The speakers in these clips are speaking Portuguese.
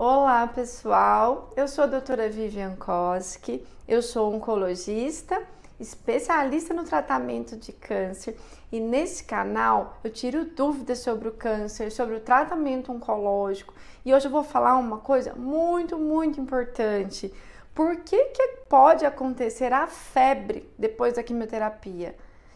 Olá, pessoal. Eu sou a doutora Vivian Koski. Eu sou oncologista, especialista no tratamento de câncer e nesse canal eu tiro dúvidas sobre o câncer, sobre o tratamento oncológico. E hoje eu vou falar uma coisa muito, muito importante. Por que, que pode acontecer a febre depois da quimioterapia?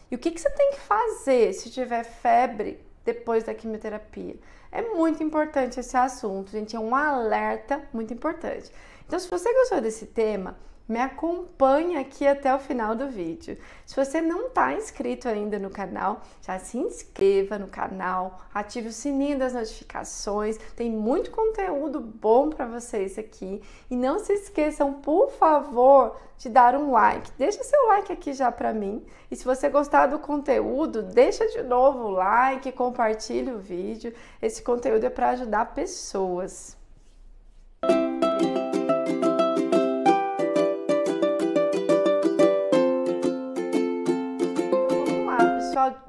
E o que, que você tem que fazer se tiver febre depois da quimioterapia. É muito importante esse assunto, gente. É um alerta muito importante. Então, se você gostou desse tema, me acompanha aqui até o final do vídeo. Se você não está inscrito ainda no canal, já se inscreva no canal, ative o sininho das notificações, tem muito conteúdo bom para vocês aqui. E não se esqueçam, por favor, de dar um like. Deixa seu like aqui já para mim. E se você gostar do conteúdo, deixa de novo o like, compartilhe o vídeo. Esse conteúdo é para ajudar pessoas.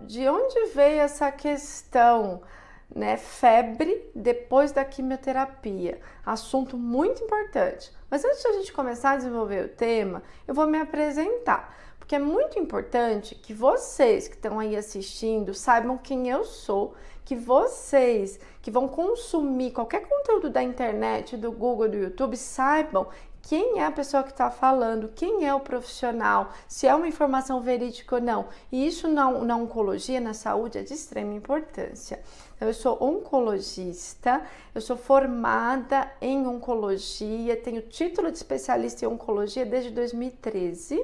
de onde veio essa questão, né? Febre depois da quimioterapia. Assunto muito importante. Mas antes de a gente começar a desenvolver o tema, eu vou me apresentar. Porque é muito importante que vocês que estão aí assistindo saibam quem eu sou, que vocês que vão consumir qualquer conteúdo da internet, do Google, do YouTube, saibam quem é a pessoa que está falando, quem é o profissional, se é uma informação verídica ou não. E isso na, na oncologia, na saúde, é de extrema importância. Então, eu sou oncologista, eu sou formada em oncologia, tenho título de especialista em oncologia desde 2013.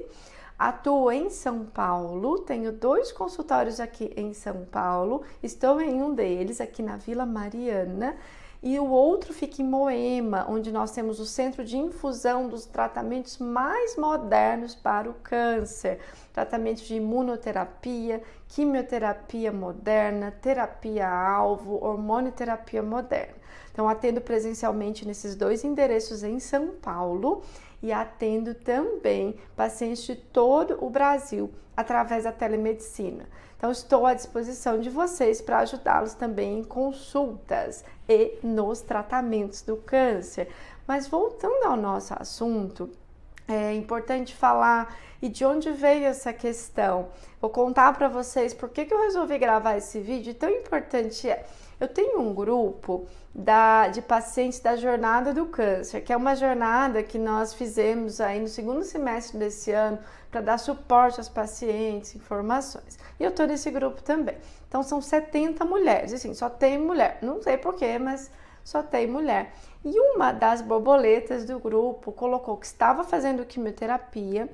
Atuo em São Paulo, tenho dois consultórios aqui em São Paulo, estou em um deles, aqui na Vila Mariana, e o outro fica em Moema, onde nós temos o centro de infusão dos tratamentos mais modernos para o câncer, tratamentos de imunoterapia, quimioterapia moderna, terapia alvo, hormonoterapia moderna. Então atendo presencialmente nesses dois endereços em São Paulo e atendo também pacientes de todo o Brasil através da telemedicina. Então, estou à disposição de vocês para ajudá-los também em consultas e nos tratamentos do câncer. Mas voltando ao nosso assunto, é importante falar e de onde veio essa questão. Vou contar para vocês por que, que eu resolvi gravar esse vídeo, tão importante é. Eu tenho um grupo da, de pacientes da Jornada do Câncer, que é uma jornada que nós fizemos aí no segundo semestre desse ano para dar suporte aos pacientes, informações. E eu estou nesse grupo também. Então são 70 mulheres, assim, só tem mulher. Não sei porquê, mas só tem mulher. E uma das borboletas do grupo colocou que estava fazendo quimioterapia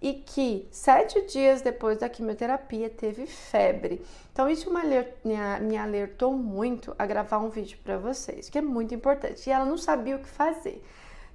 e que sete dias depois da quimioterapia teve febre. Então, isso me alertou muito a gravar um vídeo para vocês, que é muito importante. E ela não sabia o que fazer.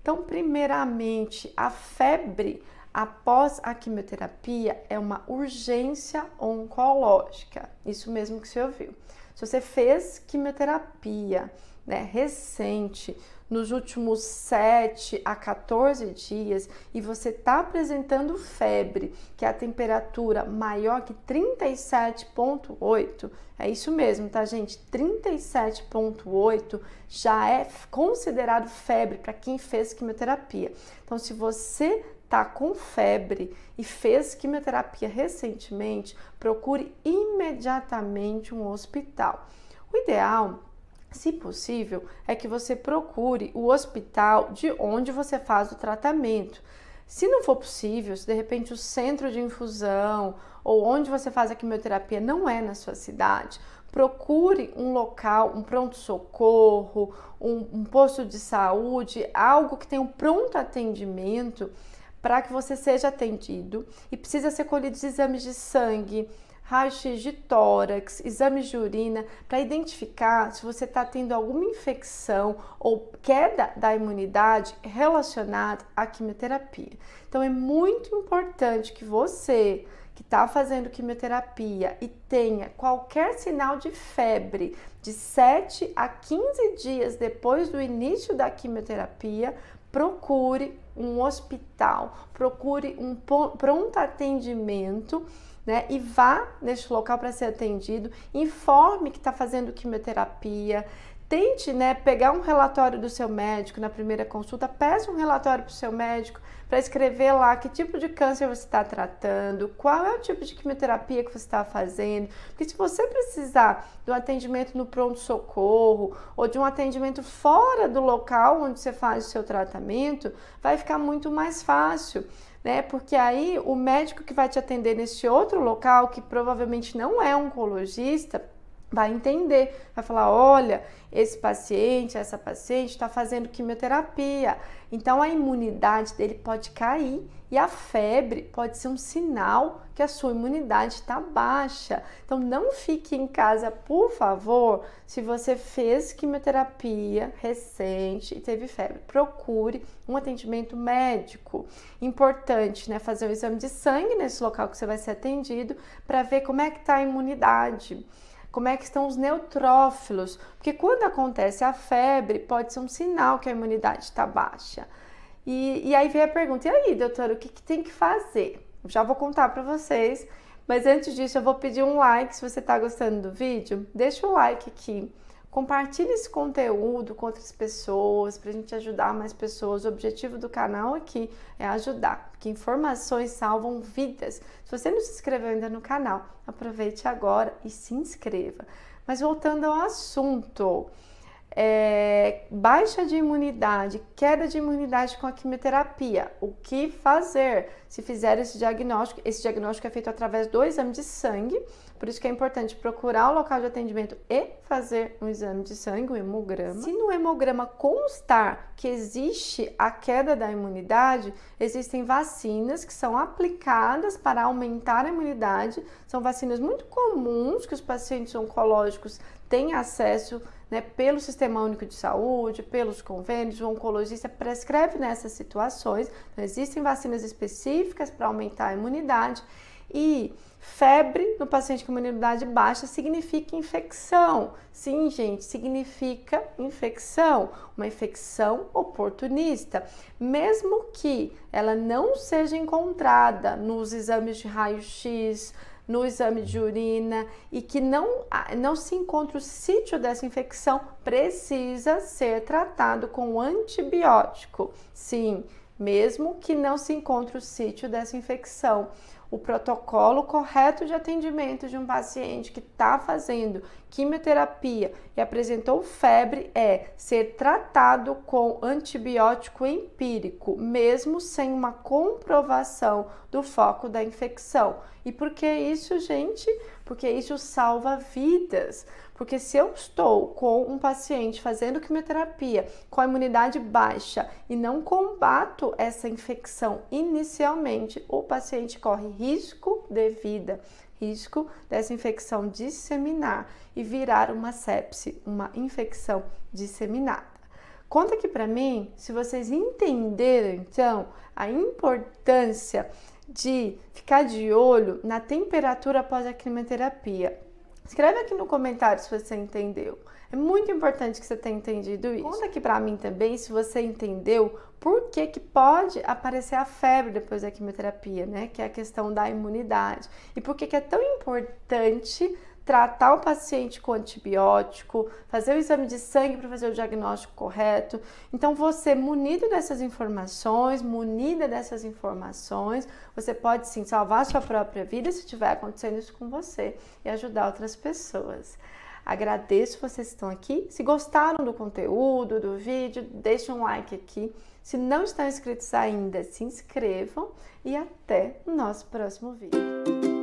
Então, primeiramente, a febre após a quimioterapia é uma urgência oncológica. Isso mesmo que você ouviu. Se você fez quimioterapia né, recente, nos últimos 7 a 14 dias, e você está apresentando febre, que é a temperatura maior que 37,8, é isso mesmo, tá, gente? 37,8 já é considerado febre para quem fez quimioterapia. Então, se você tá com febre e fez quimioterapia recentemente, procure imediatamente um hospital. O ideal se possível, é que você procure o hospital de onde você faz o tratamento. Se não for possível, se de repente o centro de infusão ou onde você faz a quimioterapia não é na sua cidade, procure um local, um pronto-socorro, um, um, posto de saúde, algo que tenha um pronto atendimento para que você seja atendido e precisa ser colhidos exames de sangue, raio-x de tórax, exame de urina, para identificar se você está tendo alguma infecção ou queda da imunidade relacionada à quimioterapia. Então é muito importante que você que está fazendo quimioterapia e tenha qualquer sinal de febre de 7 a 15 dias depois do início da quimioterapia, procure um hospital, procure um pronto atendimento né? E vá neste local para ser atendido, informe que está fazendo quimioterapia, tente né, pegar um relatório do seu médico na primeira consulta, peça um relatório para o seu médico para escrever lá que tipo de câncer você está tratando, qual é o tipo de quimioterapia que você está fazendo, porque se você precisar de um atendimento no pronto-socorro ou de um atendimento fora do local onde você faz o seu tratamento, vai ficar muito mais fácil né? Porque aí o médico que vai te atender nesse outro local, que provavelmente não é oncologista, vai entender, vai falar: olha, esse paciente, essa paciente está fazendo quimioterapia, então a imunidade dele pode cair e a febre pode ser um sinal que a sua imunidade está baixa. Então não fique em casa, por favor, se você fez quimioterapia recente e teve febre, procure um atendimento médico. Importante, né, fazer um exame de sangue nesse local que você vai ser atendido para ver como é que está a imunidade como é que estão os neutrófilos, porque quando acontece a febre, pode ser um sinal que a imunidade está baixa. E, e, aí vem a pergunta: e aí, doutora, o que, que tem que fazer? já vou contar para vocês, mas antes disso, eu vou pedir um like se você está gostando do vídeo. Deixa o like aqui, compartilhe esse conteúdo com outras pessoas, para a gente ajudar mais pessoas. O objetivo do canal aqui é ajudar porque informações salvam vidas. Se você não se inscreveu ainda no canal, aproveite agora e se inscreva. Mas voltando ao assunto, é, baixa de imunidade, queda de imunidade com a quimioterapia, o que fazer? se fizer esse diagnóstico, esse diagnóstico é feito através do exame de sangue, por isso que é importante procurar o local de atendimento e fazer um exame de sangue, um hemograma. Se no hemograma constar que existe a queda da imunidade, existem vacinas que são aplicadas para aumentar a imunidade. São vacinas muito comuns que os pacientes oncológicos têm acesso né, pelo Sistema Único de Saúde, pelos convênios, o oncologista prescreve nessas situações. Então, existem vacinas específicas específicas para aumentar a imunidade. E febre no paciente com imunidade baixa significa infecção. Sim, gente, significa infecção, uma infecção oportunista. Mesmo que ela não seja encontrada nos exames de raio-x, no exame de urina e que não, não se encontre o sítio dessa infecção, precisa ser tratado com antibiótico. Sim, mesmo que não se encontre o sítio dessa infecção. O protocolo correto de atendimento de um paciente que está fazendo quimioterapia e apresentou febre é ser tratado com antibiótico empírico, mesmo sem uma comprovação do foco da infecção. E por que isso, gente? Porque isso salva vidas. Porque se eu estou com um paciente fazendo quimioterapia com a imunidade baixa e não combato essa infecção inicialmente, o paciente corre risco de vida, risco dessa infecção disseminar e virar uma sepse, uma infecção disseminada. Conta aqui para mim se vocês entenderam então a importância de ficar de olho na temperatura após a quimioterapia. Escreve aqui no comentário se você entendeu. É muito importante que você tenha entendido isso. Conta aqui para mim também se você entendeu por que, que pode aparecer a febre depois da quimioterapia, né? Que é a questão da imunidade. E por que, que é tão importante tratar o paciente com antibiótico, fazer o exame de sangue para fazer o diagnóstico correto. Então, você, munido dessas informações, munida dessas informações, você pode sim salvar sua própria vida se estiver acontecendo isso com você e ajudar outras pessoas. Agradeço vocês que estão aqui. Se gostaram do conteúdo, do vídeo, deixem um like aqui. Se não estão inscritos ainda, se inscrevam e até o nosso próximo vídeo.